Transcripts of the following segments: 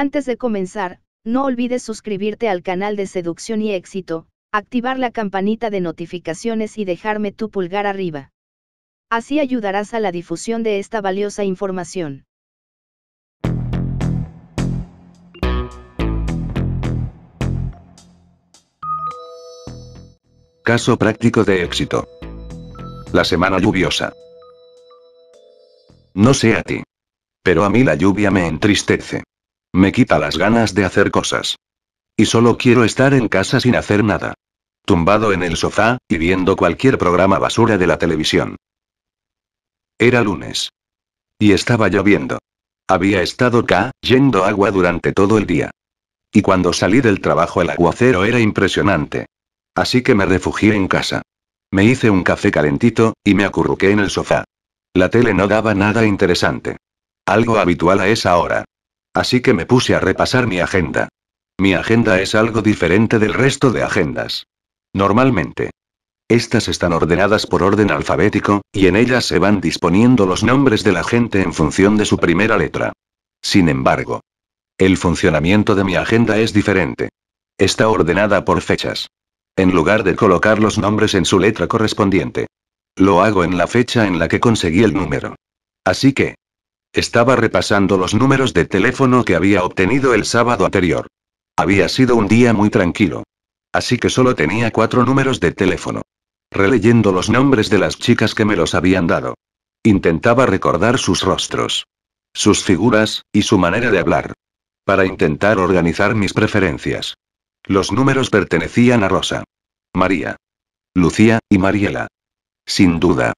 Antes de comenzar, no olvides suscribirte al canal de Seducción y Éxito, activar la campanita de notificaciones y dejarme tu pulgar arriba. Así ayudarás a la difusión de esta valiosa información. Caso práctico de éxito. La semana lluviosa. No sé a ti. Pero a mí la lluvia me entristece. Me quita las ganas de hacer cosas. Y solo quiero estar en casa sin hacer nada. Tumbado en el sofá, y viendo cualquier programa basura de la televisión. Era lunes. Y estaba lloviendo. Había estado yendo agua durante todo el día. Y cuando salí del trabajo el aguacero era impresionante. Así que me refugié en casa. Me hice un café calentito, y me acurruqué en el sofá. La tele no daba nada interesante. Algo habitual a esa hora. Así que me puse a repasar mi agenda. Mi agenda es algo diferente del resto de agendas. Normalmente. Estas están ordenadas por orden alfabético, y en ellas se van disponiendo los nombres de la gente en función de su primera letra. Sin embargo, el funcionamiento de mi agenda es diferente. Está ordenada por fechas. En lugar de colocar los nombres en su letra correspondiente. Lo hago en la fecha en la que conseguí el número. Así que, estaba repasando los números de teléfono que había obtenido el sábado anterior. Había sido un día muy tranquilo. Así que solo tenía cuatro números de teléfono. Releyendo los nombres de las chicas que me los habían dado. Intentaba recordar sus rostros, sus figuras, y su manera de hablar. Para intentar organizar mis preferencias. Los números pertenecían a Rosa. María. Lucía, y Mariela. Sin duda.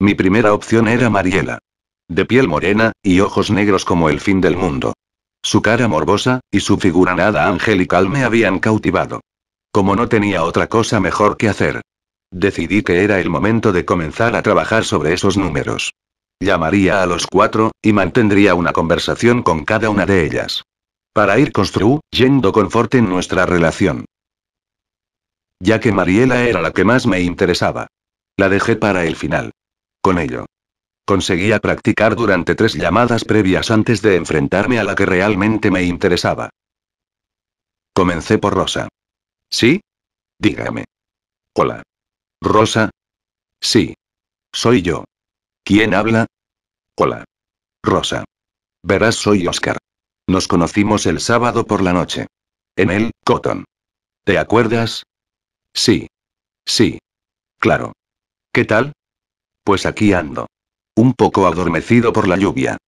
Mi primera opción era Mariela de piel morena, y ojos negros como el fin del mundo. Su cara morbosa, y su figura nada angelical me habían cautivado. Como no tenía otra cosa mejor que hacer. Decidí que era el momento de comenzar a trabajar sobre esos números. Llamaría a los cuatro, y mantendría una conversación con cada una de ellas. Para ir construyendo confort en nuestra relación. Ya que Mariela era la que más me interesaba. La dejé para el final. Con ello, Conseguía practicar durante tres llamadas previas antes de enfrentarme a la que realmente me interesaba. Comencé por Rosa. ¿Sí? Dígame. Hola. Rosa. Sí. Soy yo. ¿Quién habla? Hola. Rosa. Verás, soy Oscar. Nos conocimos el sábado por la noche. En el Cotton. ¿Te acuerdas? Sí. Sí. Claro. ¿Qué tal? Pues aquí ando. Un poco adormecido por la lluvia.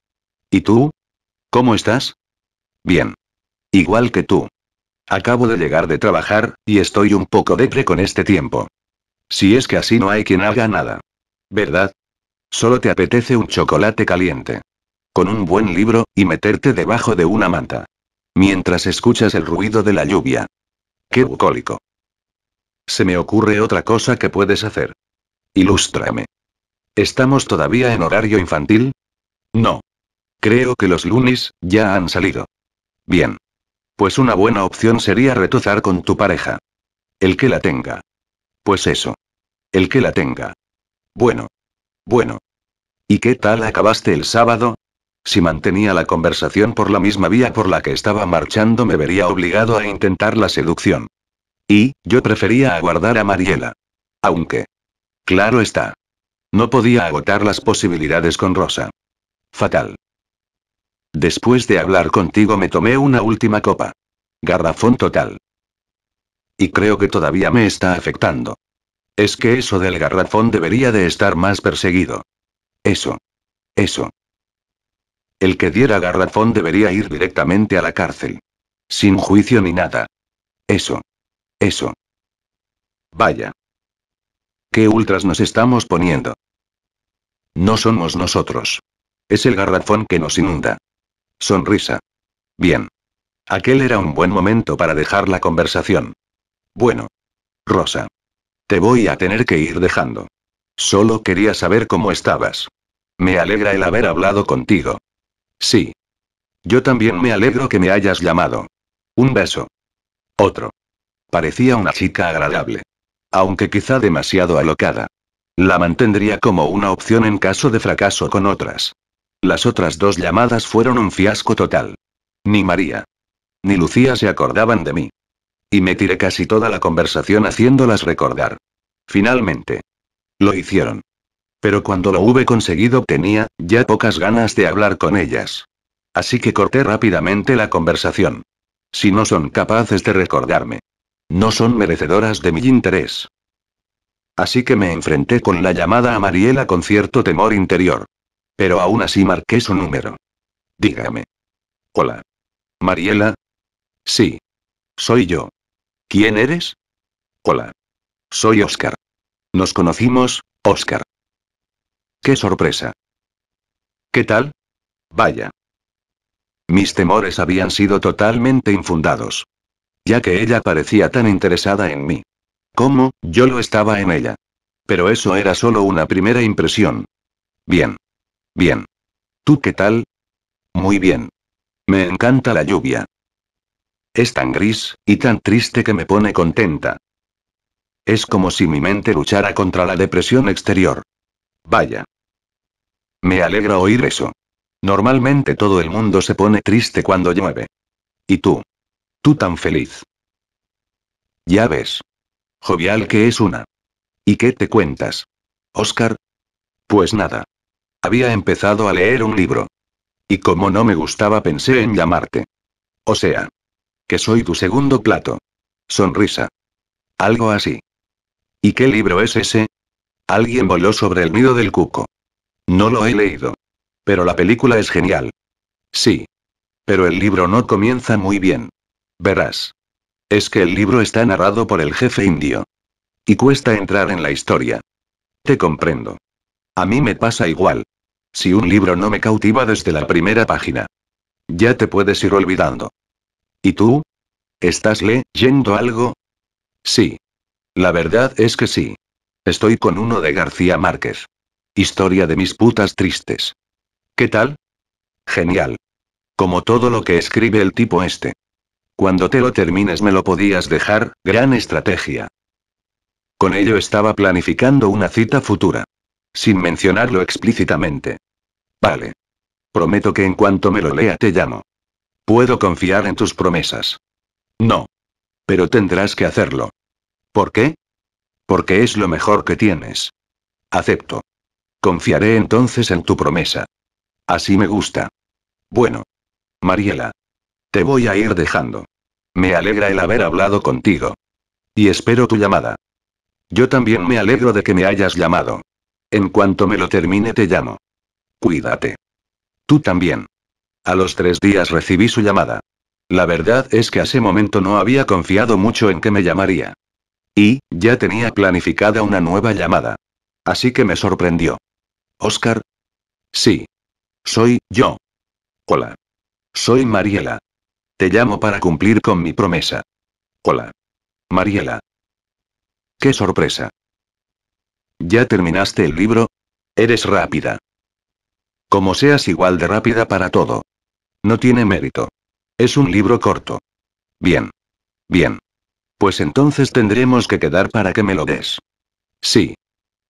¿Y tú? ¿Cómo estás? Bien. Igual que tú. Acabo de llegar de trabajar, y estoy un poco depre con este tiempo. Si es que así no hay quien haga nada. ¿Verdad? Solo te apetece un chocolate caliente. Con un buen libro, y meterte debajo de una manta. Mientras escuchas el ruido de la lluvia. Qué bucólico. Se me ocurre otra cosa que puedes hacer. Ilústrame. ¿Estamos todavía en horario infantil? No. Creo que los lunes ya han salido. Bien. Pues una buena opción sería retozar con tu pareja. El que la tenga. Pues eso. El que la tenga. Bueno. Bueno. ¿Y qué tal acabaste el sábado? Si mantenía la conversación por la misma vía por la que estaba marchando me vería obligado a intentar la seducción. Y, yo prefería aguardar a Mariela. Aunque. Claro está. No podía agotar las posibilidades con Rosa. Fatal. Después de hablar contigo me tomé una última copa. Garrafón total. Y creo que todavía me está afectando. Es que eso del garrafón debería de estar más perseguido. Eso. Eso. El que diera garrafón debería ir directamente a la cárcel. Sin juicio ni nada. Eso. Eso. Vaya qué ultras nos estamos poniendo. No somos nosotros. Es el garrafón que nos inunda. Sonrisa. Bien. Aquel era un buen momento para dejar la conversación. Bueno. Rosa. Te voy a tener que ir dejando. Solo quería saber cómo estabas. Me alegra el haber hablado contigo. Sí. Yo también me alegro que me hayas llamado. Un beso. Otro. Parecía una chica agradable aunque quizá demasiado alocada. La mantendría como una opción en caso de fracaso con otras. Las otras dos llamadas fueron un fiasco total. Ni María. Ni Lucía se acordaban de mí. Y me tiré casi toda la conversación haciéndolas recordar. Finalmente. Lo hicieron. Pero cuando lo hube conseguido tenía, ya pocas ganas de hablar con ellas. Así que corté rápidamente la conversación. Si no son capaces de recordarme. No son merecedoras de mi interés. Así que me enfrenté con la llamada a Mariela con cierto temor interior. Pero aún así marqué su número. Dígame. Hola. Mariela. Sí. Soy yo. ¿Quién eres? Hola. Soy Oscar. Nos conocimos, Oscar. Qué sorpresa. ¿Qué tal? Vaya. Mis temores habían sido totalmente infundados ya que ella parecía tan interesada en mí. ¿Cómo? Yo lo estaba en ella. Pero eso era solo una primera impresión. Bien. Bien. ¿Tú qué tal? Muy bien. Me encanta la lluvia. Es tan gris, y tan triste que me pone contenta. Es como si mi mente luchara contra la depresión exterior. Vaya. Me alegra oír eso. Normalmente todo el mundo se pone triste cuando llueve. ¿Y tú? tan feliz. Ya ves. Jovial que es una. ¿Y qué te cuentas? Oscar. Pues nada. Había empezado a leer un libro. Y como no me gustaba pensé en llamarte. O sea. Que soy tu segundo plato. Sonrisa. Algo así. ¿Y qué libro es ese? Alguien voló sobre el nido del cuco. No lo he leído. Pero la película es genial. Sí. Pero el libro no comienza muy bien. Verás. Es que el libro está narrado por el jefe indio. Y cuesta entrar en la historia. Te comprendo. A mí me pasa igual. Si un libro no me cautiva desde la primera página. Ya te puedes ir olvidando. ¿Y tú? ¿Estás leyendo algo? Sí. La verdad es que sí. Estoy con uno de García Márquez. Historia de mis putas tristes. ¿Qué tal? Genial. Como todo lo que escribe el tipo este. Cuando te lo termines me lo podías dejar, gran estrategia. Con ello estaba planificando una cita futura. Sin mencionarlo explícitamente. Vale. Prometo que en cuanto me lo lea te llamo. Puedo confiar en tus promesas. No. Pero tendrás que hacerlo. ¿Por qué? Porque es lo mejor que tienes. Acepto. Confiaré entonces en tu promesa. Así me gusta. Bueno. Mariela, te voy a ir dejando. Me alegra el haber hablado contigo. Y espero tu llamada. Yo también me alegro de que me hayas llamado. En cuanto me lo termine te llamo. Cuídate. Tú también. A los tres días recibí su llamada. La verdad es que hace momento no había confiado mucho en que me llamaría. Y, ya tenía planificada una nueva llamada. Así que me sorprendió. Oscar. Sí. Soy yo. Hola. Soy Mariela. Te llamo para cumplir con mi promesa. Hola. Mariela. Qué sorpresa. ¿Ya terminaste el libro? Eres rápida. Como seas igual de rápida para todo. No tiene mérito. Es un libro corto. Bien. Bien. Pues entonces tendremos que quedar para que me lo des. Sí.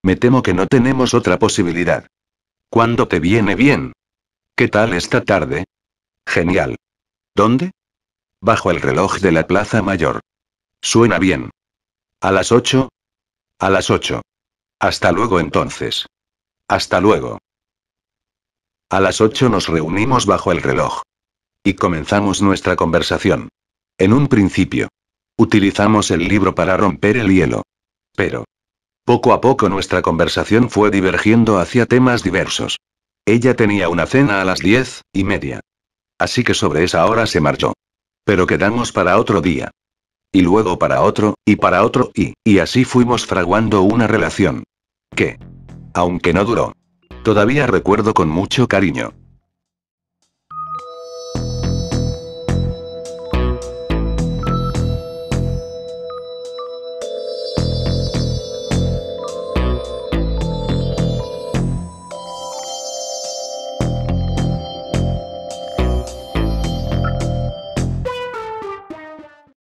Me temo que no tenemos otra posibilidad. ¿Cuándo te viene bien? ¿Qué tal esta tarde? Genial. ¿Dónde? bajo el reloj de la Plaza Mayor. Suena bien. ¿A las ocho? A las ocho. Hasta luego entonces. Hasta luego. A las ocho nos reunimos bajo el reloj. Y comenzamos nuestra conversación. En un principio. Utilizamos el libro para romper el hielo. Pero. Poco a poco nuestra conversación fue divergiendo hacia temas diversos. Ella tenía una cena a las diez y media. Así que sobre esa hora se marchó. Pero quedamos para otro día. Y luego para otro, y para otro, y, y así fuimos fraguando una relación. Que, aunque no duró, todavía recuerdo con mucho cariño.